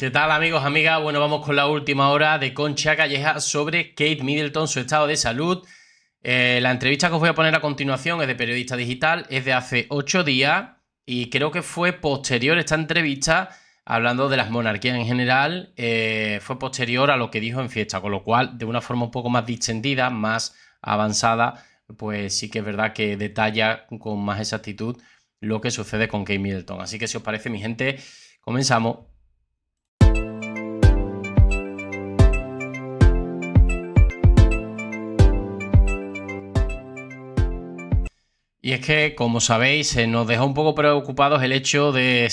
¿Qué tal amigos, amigas? Bueno, vamos con la última hora de Concha Calleja sobre Kate Middleton, su estado de salud. Eh, la entrevista que os voy a poner a continuación es de Periodista Digital, es de hace ocho días y creo que fue posterior esta entrevista, hablando de las monarquías en general, eh, fue posterior a lo que dijo en fiesta, con lo cual de una forma un poco más distendida, más avanzada, pues sí que es verdad que detalla con más exactitud lo que sucede con Kate Middleton. Así que si os parece mi gente, comenzamos. Y es que, como sabéis, eh, nos dejó un poco preocupados el hecho de,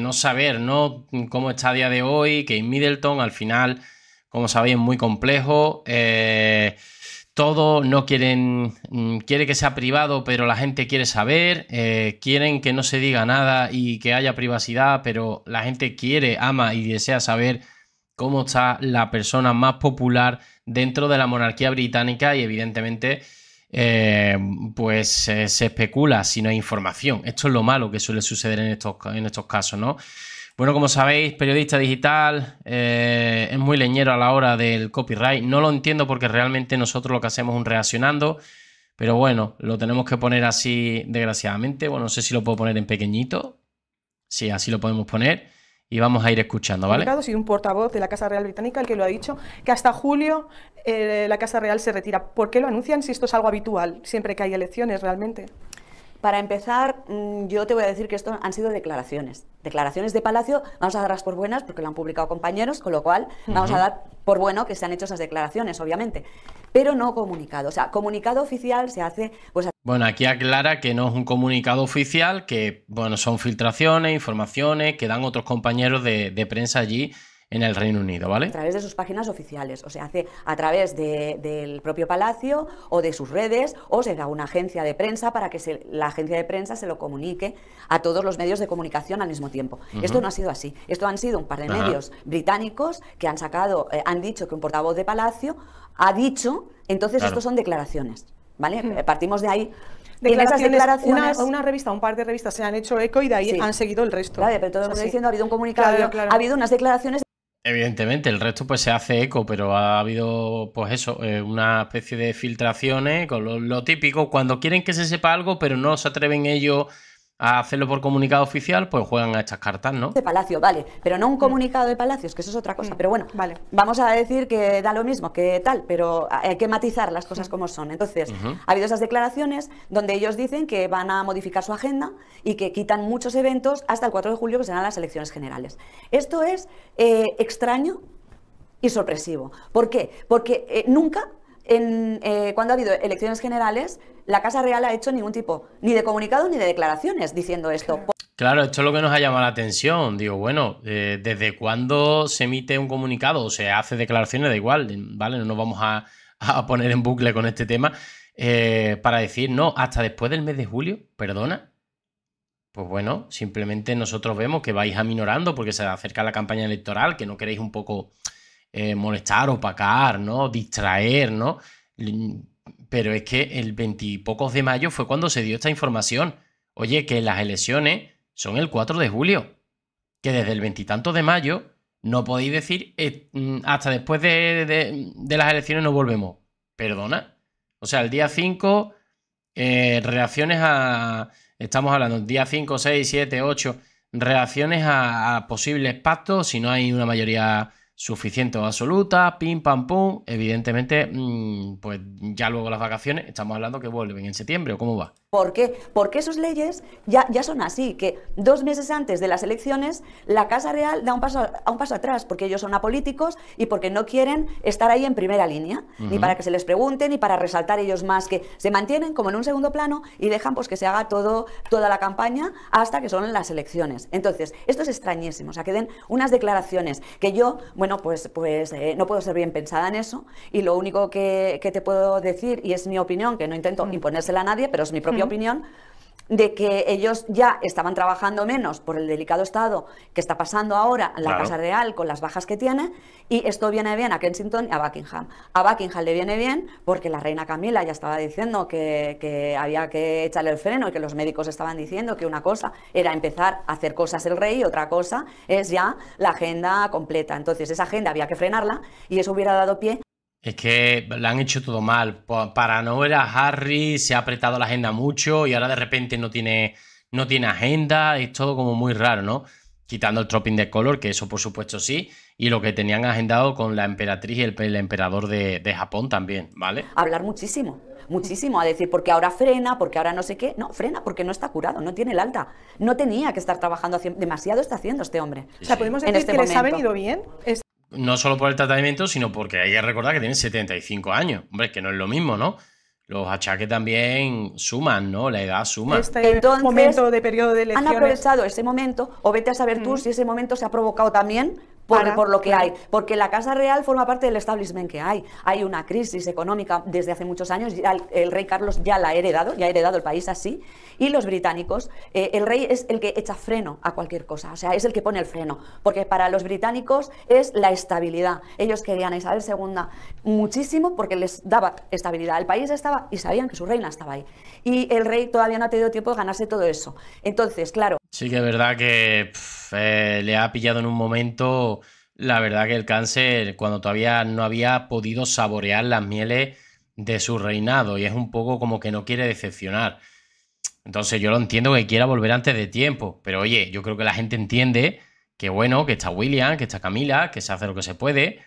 no saber cómo está a día de hoy, que en Middleton al final, como sabéis, es muy complejo. Eh, todo no quieren, mm, quiere que sea privado, pero la gente quiere saber, eh, quieren que no se diga nada y que haya privacidad, pero la gente quiere, ama y desea saber cómo está la persona más popular dentro de la monarquía británica y evidentemente eh, pues se especula si no hay información. Esto es lo malo que suele suceder en estos, en estos casos, ¿no? Bueno, como sabéis, periodista digital eh, es muy leñero a la hora del copyright. No lo entiendo porque realmente nosotros lo que hacemos es un reaccionando, pero bueno, lo tenemos que poner así desgraciadamente. Bueno, no sé si lo puedo poner en pequeñito. Sí, así lo podemos poner y vamos a ir escuchando, ¿vale? Y un portavoz de la Casa Real Británica el que lo ha dicho, que hasta julio eh, la Casa Real se retira. ¿Por qué lo anuncian si esto es algo habitual, siempre que hay elecciones realmente? Para empezar, mm, yo te voy a decir que esto han sido declaraciones. Declaraciones de Palacio, vamos a darlas por buenas porque lo han publicado compañeros, con lo cual vamos a dar por bueno que se han hecho esas declaraciones, obviamente. Pero no comunicado. O sea, comunicado oficial se hace. Pues, bueno, aquí aclara que no es un comunicado oficial, que bueno, son filtraciones, informaciones que dan otros compañeros de prensa allí en el Reino Unido, ¿vale? A través de sus páginas oficiales, o sea, hace a través del propio palacio o de sus redes o se da una agencia de prensa para que se, la agencia de prensa se lo comunique a todos los medios de comunicación al mismo tiempo. Esto no ha sido así. Esto han sido un par de medios británicos que han sacado, eh, han dicho que un portavoz de palacio ha dicho, entonces esto son declaraciones, ¿vale? Eh, partimos de ahí. Declaraciones, en esas declaraciones... Una, una, revista, un par de revistas se han hecho eco y de ahí han seguido el resto. Claro, pero todo que estoy diciendo ha habido un comunicado, ha habido unas declaraciones Evidentemente, el resto pues se hace eco, pero ha habido pues eso, eh, una especie de filtraciones con lo, lo, típico, cuando quieren que se sepa algo, pero no se atreven ellos a hacerlo por comunicado oficial, pues juegan a estas cartas, ¿no? De Palacio, vale, pero no un mm. comunicado de Palacios, que eso es otra cosa, mm. pero bueno, vale. vamos a decir que da lo mismo, que tal, pero hay que matizar las cosas mm. como son. Entonces, ha habido esas declaraciones donde ellos dicen que van a modificar su agenda y que quitan muchos eventos hasta el 4 de julio, que serán las elecciones generales. Esto es eh, extraño y sorpresivo. ¿Por qué? Porque eh, nunca, en, eh, cuando ha habido elecciones generales, la Casa Real ha hecho ningún tipo ni de comunicado ni de declaraciones diciendo esto. Claro, esto es lo que nos ha llamado la atención. Digo, bueno, eh, ¿desde cuándo se emite un comunicado o se hace declaraciones? Da igual, ¿vale? No nos vamos a, poner en bucle con este tema eh, para decir, no, hasta después del mes de julio, perdona. Pues bueno, simplemente nosotros vemos que vais aminorando porque se acerca la campaña electoral, que no queréis un poco eh, molestar, opacar, ¿no? Distraer, ¿no? pero es que el veintipocos de mayo fue cuando se dio esta información. Oye, que las elecciones son el 4 de julio. Que desde el veintitantos de mayo no podéis decir eh, mm, hasta después de, las elecciones no volvemos. Perdona. O sea, el día 5, eh, reacciones a. Estamos hablando, día 5, 6, 7, 8, reacciones a posibles pactos si no hay una mayoría suficiente o absoluta, pim, pam, pum. Evidentemente, mm, pues ya luego las vacaciones, estamos hablando que vuelven en septiembre o cómo va. ¿Por qué? Porque sus leyes ya, ya son así, que dos meses antes de las elecciones la Casa Real da un paso, a un paso atrás, porque ellos son apolíticos y porque no quieren estar ahí en primera línea, ni para que se les pregunten ni para resaltar ellos más, que se mantienen como en un segundo plano y dejan pues, que se haga todo, toda la campaña hasta que son las elecciones. Entonces, esto es extrañísimo, o sea, que den unas declaraciones que yo, bueno, pues, pues eh, no puedo ser bien pensada en eso y lo único que, que, te puedo decir, y es mi opinión, que no intento mm. imponérsela a nadie, pero es mi propia opinión, de que ellos ya estaban trabajando menos por el delicado estado que está pasando ahora en la Casa Real con las bajas que tiene y esto viene bien a Kensington y a Buckingham. A Buckingham le viene bien porque la reina Camila ya estaba diciendo que, que había que echarle el freno y que los médicos estaban diciendo que una cosa era empezar a hacer cosas el rey y otra cosa es ya la agenda completa. Entonces esa agenda había que frenarla y eso hubiera dado pie es que le han hecho todo mal. Para no era Harry, se ha apretado la agenda mucho y ahora de repente no tiene, no tiene agenda. Es todo como muy raro, ¿no? Quitando el Tropping de Color, que eso por supuesto sí, y lo que tenían agendado con la emperatriz y el, emperador de, Japón también, ¿vale? Hablar muchísimo, muchísimo, a decir porque ahora frena, porque ahora no sé qué. No, frena porque no está curado, no tiene el alta. No tenía que estar trabajando, demasiado está haciendo este hombre. o sea, podemos decir este que les ha venido bien no solo por el tratamiento, sino porque hay que recordar que tienen 75 años. Hombre, que no es lo mismo, ¿no? Los achaques también suman, ¿no? La edad suma. Este Entonces, momento de periodo de Han aprovechado ese momento, o vete a saber tú mm. si ese momento se ha provocado también por, lo que hay. Porque la Casa Real forma parte del establishment que hay. Hay una crisis económica desde hace muchos años, el, rey Carlos ya la ha heredado, ya ha heredado el país así, y los británicos, eh, el rey es el que echa freno a cualquier cosa, o sea, es el que pone el freno, porque para los británicos es la estabilidad. Ellos querían a Isabel II muchísimo porque les daba estabilidad. El país estaba y sabían que su reina estaba ahí. Y el rey todavía no ha tenido tiempo de ganarse todo eso. Entonces, claro, Sí que es verdad que eh, le ha pillado en un momento, la verdad que el cáncer, cuando todavía no había podido saborear las mieles de su reinado y es un poco como que no quiere decepcionar. Entonces yo lo entiendo que quiera volver antes de tiempo, pero oye, yo creo que la gente entiende que bueno, que está William, que está Camila, que se hace lo que se puede,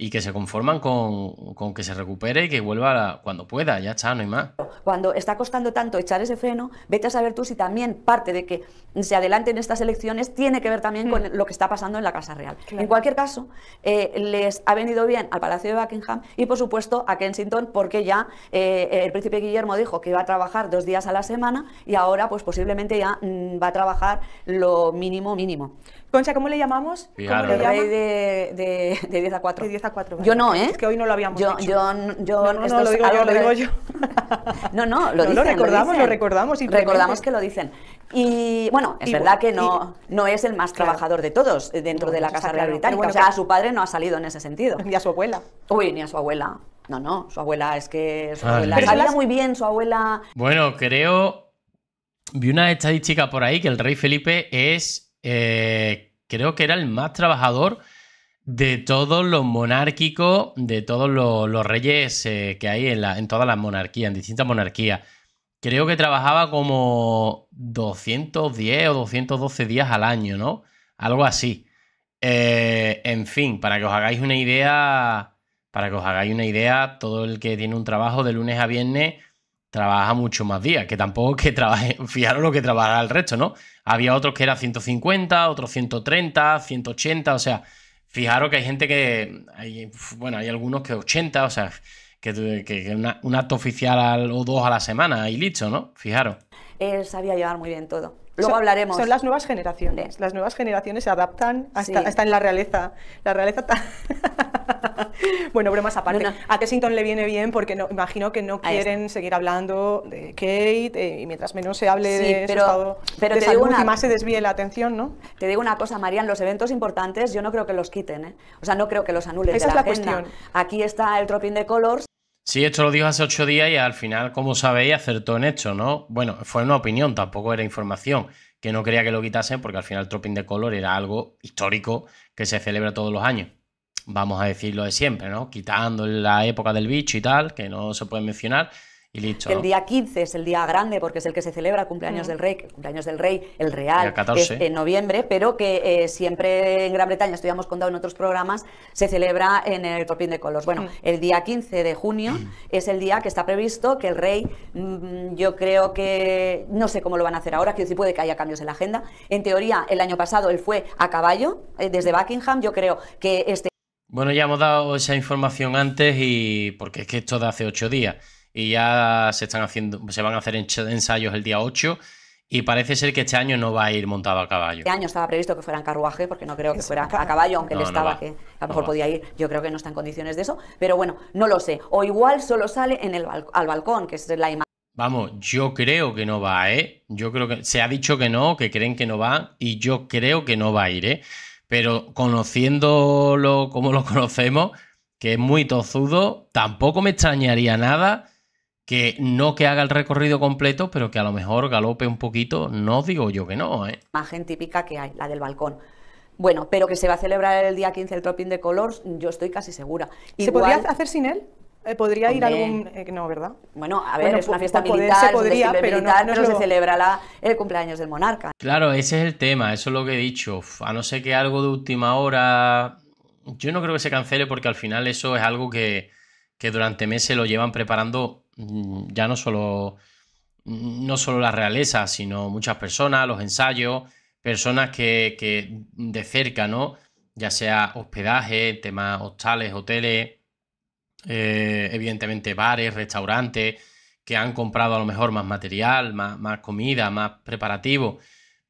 y que se conforman con, con que se recupere y que vuelva cuando pueda, ya está, no más. Cuando está costando tanto echar ese freno, vete a saber tú si también parte de que se adelanten estas elecciones tiene que ver también con mm. lo que está pasando en la Casa Real. En cualquier caso, eh, les ha venido bien al Palacio de Buckingham y, por supuesto, a Kensington, porque ya eh, el príncipe Guillermo dijo que iba a trabajar dos días a la semana y ahora, pues posiblemente ya mm, va a trabajar lo mínimo mínimo. Concha, ¿cómo le llamamos? ¿Cómo le de, 10 a 4. De 10 a 4. Yo no, ¿eh? Es que hoy no lo habíamos yo, no, no, lo digo yo, no, no, lo Lo recordamos, lo, recordamos. Recordamos que lo dicen. Y bueno, es verdad que no, no es el más trabajador de todos eh, dentro de la Casa Real Británica. o sea, a su padre no ha salido en ese sentido. Ni a su abuela. Uy, ni a su abuela. No, no, su abuela es que su ah, abuela salía muy bien, su abuela. Bueno, creo. Vi una estadística por ahí que el rey Felipe es eh, creo que era el más trabajador de todos los monárquicos, de todos los, reyes eh, que hay en, todas las monarquías, en distintas monarquías. Creo que trabajaba como 210 o 212 días al año, ¿no? Algo así. Eh, en fin, para que os hagáis una idea, para que os hagáis una idea, todo el que tiene un trabajo de lunes a viernes trabaja mucho más días, que tampoco que trabaje, fijaros lo que trabajaba el resto, ¿no? Había otros que era 150, otros 130, 180, o sea, fijaros que hay gente que, hay, bueno, hay algunos que 80, o sea, que, que un acto oficial o dos a la semana y listo, ¿no? Fijaros. Él sabía llevar muy bien todo Luego hablaremos. Son las nuevas generaciones. Las nuevas generaciones se adaptan hasta, en la realeza. La realeza está, bueno, bromas aparte. A Kensington le viene bien porque no, imagino que no quieren seguir hablando de Kate eh, y mientras menos se hable de pero, su pero de te más se desvíe la atención, ¿no? Te digo una cosa, María, los eventos importantes yo no creo que los quiten, ¿eh? O sea, no creo que los anulen Esa es la cuestión. Aquí está el Tropin de Colors Sí, esto lo dijo hace ocho días y al final, como sabéis, acertó en esto, ¿no? Bueno, fue una opinión, tampoco era información, que no quería que lo quitasen porque al final el Tropping de Color era algo histórico que se celebra todos los años. Vamos a decirlo de siempre, ¿no? Quitando la época del bicho y tal, que no se puede mencionar, el día 15 es el día grande porque es el que se celebra cumpleaños mm. del rey, cumpleaños del rey, el real, en noviembre, pero que eh, siempre en Gran Bretaña, esto ya hemos contado en otros programas, se celebra en el Corpín de Colos. Bueno, mm. el día 15 de junio mm. es el día que está previsto que el rey, yo creo que, no sé cómo lo van a hacer ahora, que sí puede que haya cambios en la agenda. En teoría, el año pasado él fue a caballo eh, desde Buckingham, yo creo que este... Bueno, ya hemos dado esa información antes y porque es que esto de hace ocho días y ya se están haciendo, se van a hacer ensayos el día 8 y parece ser que este año no va a ir montado a caballo. Este año estaba previsto que fuera en carruaje, porque no creo que fuera a caballo, aunque le estaba que a lo mejor podía ir. Yo creo que no está en condiciones de eso, pero bueno, no lo sé. O igual solo sale en el al balcón, que es la imagen. Vamos, yo creo que no va, ¿eh? Yo creo que se ha dicho que no, que creen que no va, y yo creo que no va a ir, ¿eh? Pero conociéndolo como lo conocemos, que es muy tozudo, tampoco me extrañaría nada que no que haga el recorrido completo, pero que a lo mejor galope un poquito, no digo yo que no. ¿eh? Imagen típica que hay, la del balcón. Bueno, pero que se va a celebrar el día 15 el Tropping de Colors, yo estoy casi segura. ¿Se podría hacer sin él? Eh, ¿Podría ir algún...? Eh, no, ¿verdad? Bueno, a ver, es una pues fiesta militar, podría, pero, no, se celebra el cumpleaños del monarca. Claro, ese es el tema, eso es lo que he dicho. A no ser que algo de última hora... Yo no creo que se cancele porque al final eso es algo que, que durante meses lo llevan preparando Mm, ya no solo, mm, no solo la realeza, sino muchas personas, los ensayos, personas que, de cerca, ¿no? Ya sea hospedaje, temas hostales, hoteles, eh, evidentemente bares, restaurantes, que han comprado a lo mejor más material, más, comida, más preparativo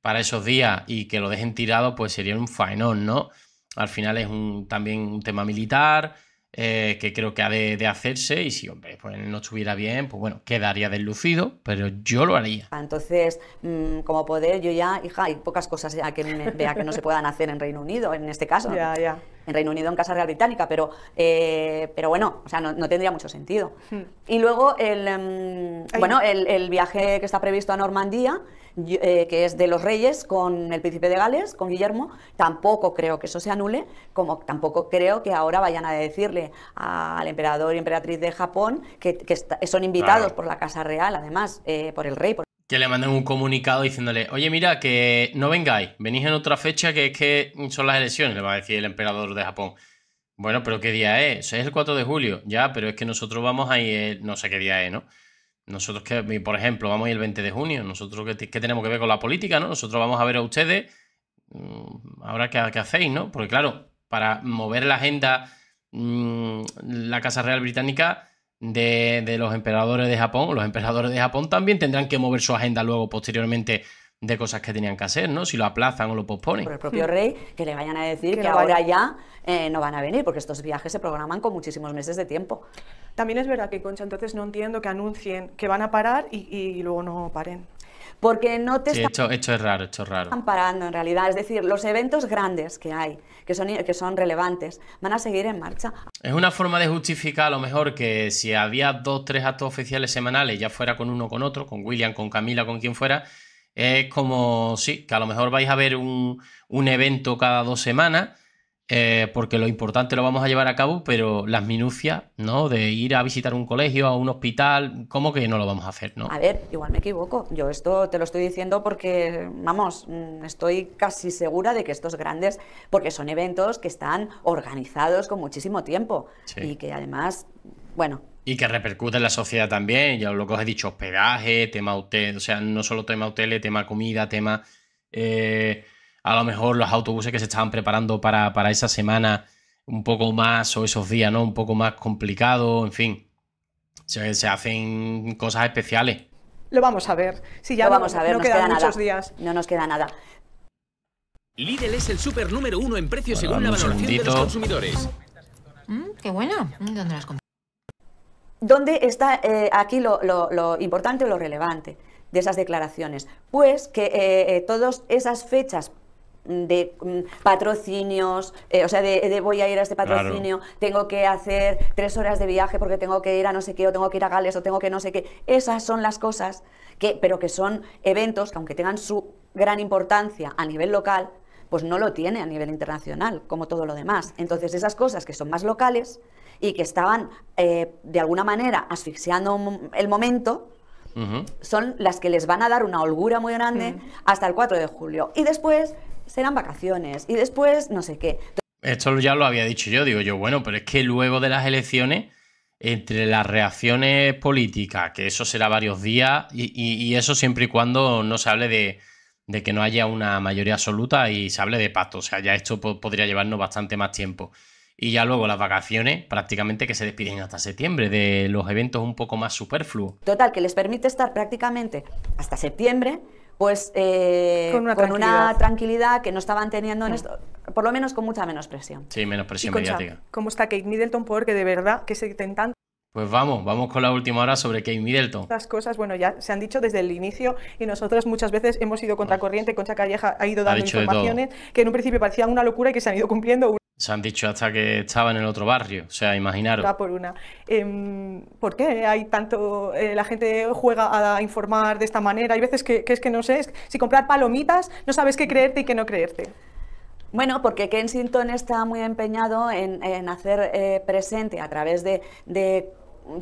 para esos días y que lo dejen tirado, pues sería un faenón, ¿no? Al final es también un tema militar, eh, que creo que ha de, hacerse y si hombre, pues no estuviera bien, pues bueno, quedaría deslucido, pero yo lo haría. Ah, entonces, mm, como poder, yo ya, hija, hay pocas cosas que vea que no se puedan hacer en Reino Unido, en este caso. Ya, ya. En Reino Unido, en Casa Real Británica, pero, eh, pero bueno, o sea, no, tendría mucho sentido. Hmm. Y luego, el, em, bueno, el, el viaje que está previsto a Normandía, eh, que es de los reyes con el príncipe de Gales, con Guillermo, tampoco creo que eso se anule, como tampoco creo que ahora vayan a decirle al emperador y emperatriz de Japón que, son invitados por la Casa Real, además, eh, por el rey. Que le manden un comunicado diciéndole, oye, mira, que no vengáis, venís en otra fecha que es que son las elecciones, le va a decir el emperador de Japón. Bueno, pero ¿qué día es? Es el 4 de julio, ya, pero es que nosotros vamos ahí, no sé qué día es, ¿no? Nosotros que, por ejemplo, vamos el 20 de junio, nosotros que, tenemos que ver con la política, ¿no? Nosotros vamos a ver a ustedes mm, ahora qué, hacéis, ¿no? Porque claro, para mover la agenda mm, la Casa Real Británica de, de los emperadores de Japón, los emperadores de Japón también tendrán que mover su agenda luego posteriormente de cosas que tenían que hacer, ¿no? Si lo aplazan o lo posponen. Por el propio mm. rey, que le vayan a decir que, ahora ya eh, no van a venir, porque estos viajes se programan con muchísimos meses de tiempo. También es verdad que, Concha, entonces no entiendo que anuncien que van a parar y, luego no paren porque no te Hecho, están, esto, es raro, esto es raro. Están parando en realidad, es decir, los eventos grandes que hay, que son, que son relevantes, van a seguir en marcha. Es una forma de justificar a lo mejor que si había dos, tres actos oficiales semanales, ya fuera con uno con otro, con William, con Camila, con quien fuera, es como, sí, que a lo mejor vais a ver un, evento cada dos semanas, eh, porque lo importante lo vamos a llevar a cabo, pero las minucias, ¿no? De ir a visitar un colegio, a un hospital, ¿cómo que no lo vamos a hacer, no? A ver, igual me equivoco. Yo esto te lo estoy diciendo porque, vamos, mm, estoy casi segura de que estos grandes, porque son eventos que están organizados con muchísimo tiempo y que además, bueno, y que repercute en la sociedad también, ya lo que os he dicho, hospedaje, tema hotel, o sea, no solo tema hotel, tema comida, tema eh, a lo mejor los autobuses que se estaban preparando para, esa semana un poco más, o esos días, ¿no? Un poco más complicado, en fin. Se, hacen cosas especiales. Lo vamos a ver. sí, ya vamos a ver, no nos quedan queda muchos nada. días. No nos queda nada. Lidl es el super número uno en precio según la valoración de los consumidores. Mm, qué bueno. ¿Dónde las ¿Dónde está eh, aquí lo, importante o lo relevante de esas declaraciones? Pues que eh, eh, todas esas fechas de mm, patrocinios, o sea, de, voy a ir a este patrocinio, tengo que hacer tres horas de viaje porque tengo que ir a no sé qué, o tengo que ir a Gales, o tengo que no sé qué. Esas son las cosas que, pero que son eventos que aunque tengan su gran importancia a nivel local, pues no lo tiene a nivel internacional, como todo lo demás. Entonces, esas cosas que son más locales y que estaban, eh, de alguna manera, asfixiando el momento, son las que les van a dar una holgura muy grande mm. hasta el 4 de julio. Y después serán vacaciones, y después no sé qué. Esto ya lo había dicho yo, digo yo, bueno, pero es que luego de las elecciones entre las reacciones políticas, que eso será varios días, y, eso siempre y cuando no se hable de, de que no haya una mayoría absoluta y se hable de pacto. O sea, ya esto podría llevarnos bastante más tiempo. Y ya luego las vacaciones, prácticamente que se despiden hasta septiembre de los eventos un poco más superfluos. Total, que les permite estar prácticamente hasta septiembre, pues eh, con, una, tranquilidad. que no estaban teniendo en mm. esto, por lo menos con mucha menos presión. Sí, menos presión mediática. ¿Cómo está Kate Middleton? Porque de verdad que se intentan pues vamos, vamos con la última hora sobre Kate Middleton. Las cosas, bueno, ya se han dicho desde el inicio y nosotros muchas veces hemos ido contracorriente. Concha Calleja ha ido dando informaciones que en un principio parecían una locura y que se han ido cumpliendo. Se han dicho hasta que estaba en el otro barrio, o sea, imaginaros. Va por una. Em, ¿Por qué hay tanto.? Eh, la gente juega a informar de esta manera. Hay veces que, es que no sé, es, si comprar palomitas no sabes qué creerte y qué no creerte. Bueno, porque Kensington está muy empeñado en, hacer eh, presente a través de,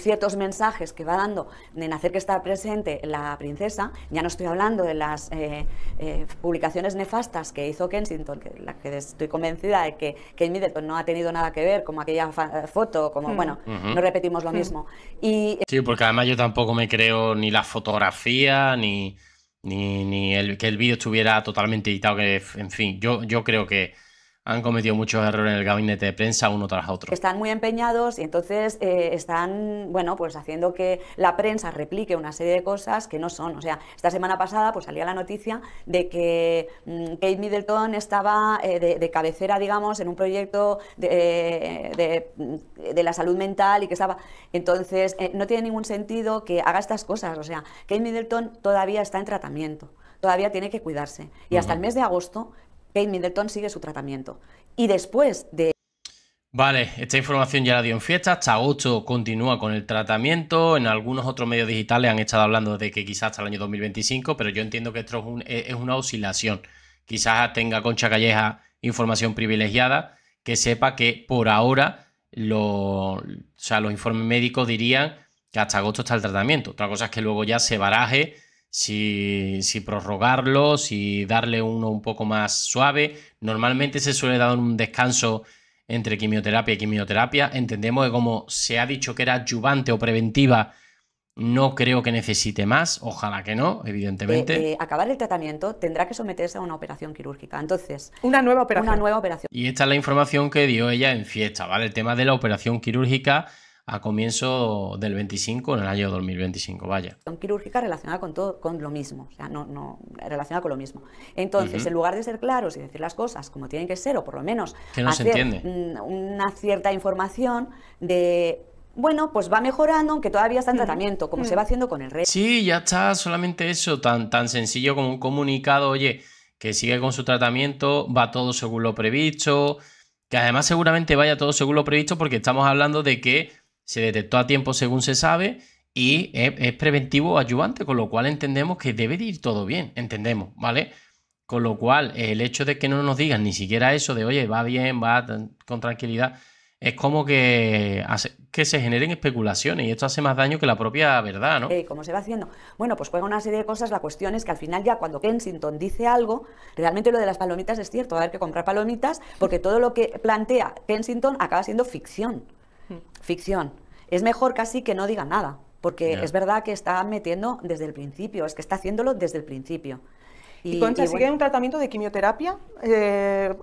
ciertos mensajes que va dando en hacer que está presente la princesa, ya no estoy hablando de las eh, eh, publicaciones nefastas que hizo Kensington, que, la que estoy convencida de que Ken Middleton no ha tenido nada que ver, como aquella foto, como, hmm. bueno, no repetimos lo mismo. sí, porque además yo tampoco me creo ni la fotografía, ni ni, ni el, que el vídeo estuviera totalmente editado, en fin, yo, yo creo que han cometido muchos errores en el gabinete de prensa uno tras otro. Están muy empeñados y entonces eh, están, bueno, pues haciendo que la prensa replique una serie de cosas que no son. O sea, esta semana pasada pues salía la noticia de que mm, Kate Middleton estaba eh, de, cabecera, digamos, en un proyecto eh, mm, de, la salud mental y que estaba... Entonces, no tiene ningún sentido que haga estas cosas. O sea, Kate Middleton todavía está en tratamiento todavía tiene que cuidarse. Y hasta el mes de agosto Kate Middleton sigue su tratamiento. Y después de... Vale, esta información ya la dio en fiesta, hasta agosto continúa con el tratamiento, en algunos otros medios digitales han estado hablando de que quizás hasta el año 2025, pero yo entiendo que esto e, es, una oscilación. Quizás tenga Concha Calleja información privilegiada, que sepa que por ahora lo, los informes médicos dirían que hasta agosto está el tratamiento. Otra cosa es que luego ya se baraje si, si, prorrogarlo, si darle uno un poco más suave. Normalmente se suele dar un descanso entre quimioterapia y quimioterapia. Entendemos que como se ha dicho que era adyuvante o preventiva, no creo que necesite más, ojalá que no, evidentemente. Eh, eh, acabar el tratamiento tendrá que someterse a una operación quirúrgica. Entonces, una nueva operación. Una nueva operación. Y esta es la información que dio ella en fiesta, ¿vale? El tema de la operación quirúrgica a comienzo del 25, en el año 2025, vaya. Quirúrgica relacionada con, todo, con lo mismo, o sea, no, no, relacionada con lo mismo. Entonces, en lugar de ser claros y decir las cosas como tienen que ser, o por lo menos mm, una cierta información de bueno, pues va mejorando, aunque todavía está en tratamiento, como se va haciendo con el rey. Sí, ya está, solamente eso, tan, tan sencillo como un comunicado, oye, que sigue con su tratamiento, va todo según lo previsto, que además seguramente vaya todo según lo previsto, porque estamos hablando de que se detectó a tiempo según se sabe y es, preventivo o ayudante, con lo cual entendemos que debe de ir todo bien, entendemos, ¿vale? Con lo cual, el hecho de que no nos digan ni siquiera eso de, oye, va bien, va con tranquilidad, es como que, hace, que se generen especulaciones y esto hace más daño que la propia verdad, ¿no? Eh, ¿Cómo se va haciendo. Bueno, pues juega una serie de cosas. La cuestión es que al final ya cuando Kensington dice algo, realmente lo de las palomitas es cierto, va a haber que comprar palomitas porque todo lo que plantea Kensington acaba siendo ficción ficción. Es mejor casi que no diga nada, porque es verdad que está metiendo desde el principio, es que está haciéndolo desde el principio. Y, Concha sigue un tratamiento de quimioterapia, eh,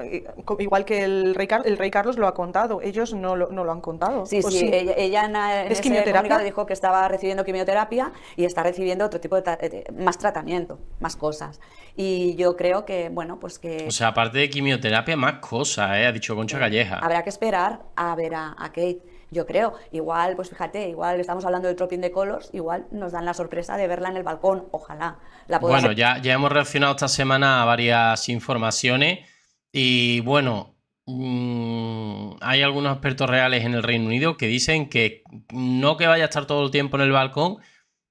igual que el rey, el rey, Carlos lo ha contado, ellos no lo, han contado. Sí, sí, ella, en, ¿Es ese quimioterapia? dijo que estaba recibiendo quimioterapia y está recibiendo otro tipo de, más tratamiento, más cosas. Y yo creo que, bueno, pues que... O sea, aparte de quimioterapia, más cosas, ¿eh? ha dicho Concha Calleja. Habrá que esperar a ver a Kate yo creo. Igual, pues fíjate, igual estamos hablando del Tropping de Colors, igual nos dan la sorpresa de verla en el balcón, ojalá. bueno, ya, ya hemos reaccionado esta semana a varias informaciones y bueno, mm, hay algunos expertos reales en el Reino Unido que dicen que no que vaya a estar todo el tiempo en el balcón,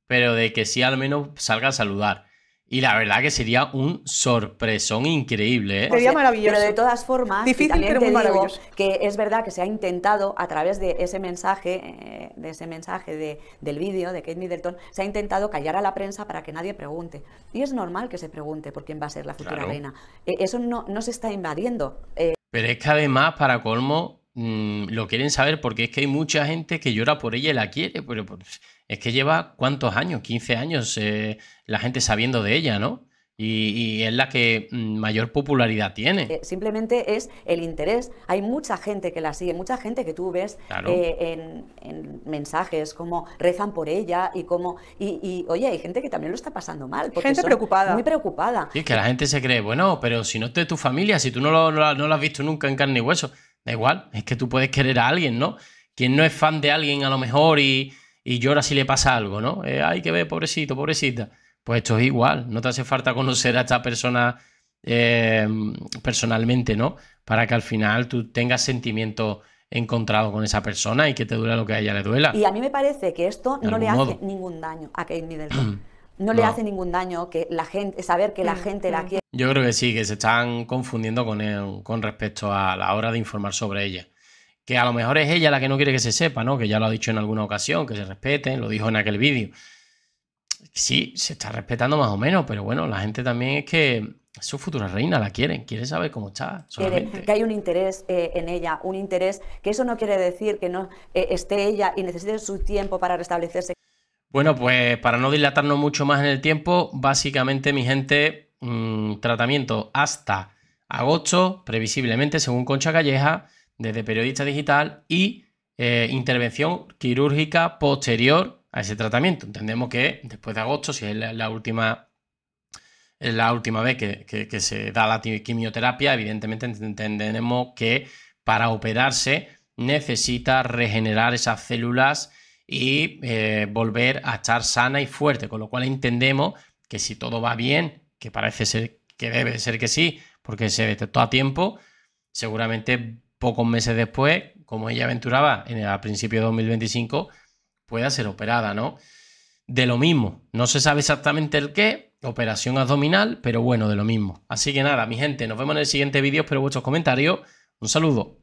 pero de que sí al menos salga a saludar. Y la verdad que sería un sorpresón increíble. ¿eh? Sería maravilloso. Pero de todas formas, difícil, también Que es verdad que se ha intentado a través de ese mensaje, eh, de ese mensaje de, del vídeo de Kate Middleton, se ha intentado callar a la prensa para que nadie pregunte. Y es normal que se pregunte por quién va a ser la futura reina. Eh, eso no, no, se está invadiendo. Pero es que además, para colmo, mm, lo quieren saber porque es que hay mucha gente que llora por ella y la quiere, pero es que lleva cuántos años, 15 años eh, la gente sabiendo de ella, ¿no? Y, es la que mm, mayor popularidad tiene. Eh, simplemente es el interés. Hay mucha gente que la sigue, mucha gente que tú ves eh, en, mensajes, como rezan por ella y como... Y, oye, hay gente que también lo está pasando mal. gente preocupada. Muy preocupada. es que la gente se cree, bueno, pero si no es de tu familia, si tú no no, no lo has visto nunca en carne y hueso, da igual, es que tú puedes querer a alguien, ¿no? Quien no es fan de alguien a lo mejor y y llora si le pasa algo, ¿no? hay eh, que ver, pobrecito, pobrecita. Pues esto es igual, no te hace falta conocer a esta persona eh, personalmente, ¿no? Para que al final tú tengas sentimiento encontrado con esa persona y que te duela lo que a ella le duela. Y a mí me parece que esto no le hace ningún daño a Kate Middleton. no le hace ningún daño que la gente, saber que la mm, gente la mm. quiere. Yo creo que sí, que se están confundiendo con, con respecto a la hora de informar sobre ella que a lo mejor es ella la que no quiere que se sepa, ¿no? Que ya lo ha dicho en alguna ocasión, que se respeten, lo dijo en aquel vídeo. Sí, se está respetando más o menos, pero bueno, la gente también es que su futura reina la quieren, quiere saber cómo está. Que hay un interés eh, en ella, un interés que eso no quiere decir que no eh, esté ella y necesite su tiempo para restablecerse. Bueno, pues para no dilatarnos mucho más en el tiempo, básicamente mi gente, mm, tratamiento hasta agosto, previsiblemente según Concha Calleja, desde periodista digital y eh, intervención quirúrgica posterior a ese tratamiento. Entendemos que después de agosto, si es la, última la última vez que, se da la quimioterapia, evidentemente entendemos que para operarse necesita regenerar esas células y eh, volver a estar sana y fuerte, con lo cual entendemos que si todo va bien, que parece ser que debe ser que sí, porque se detectó a tiempo, seguramente pocos meses después, como ella aventuraba en el, a principios de 2025, pueda ser operada, ¿no? De lo mismo, no se sabe exactamente el qué, operación abdominal, pero bueno, de lo mismo. Así que nada, mi gente, nos vemos en el siguiente vídeo, espero vuestros comentarios, un saludo.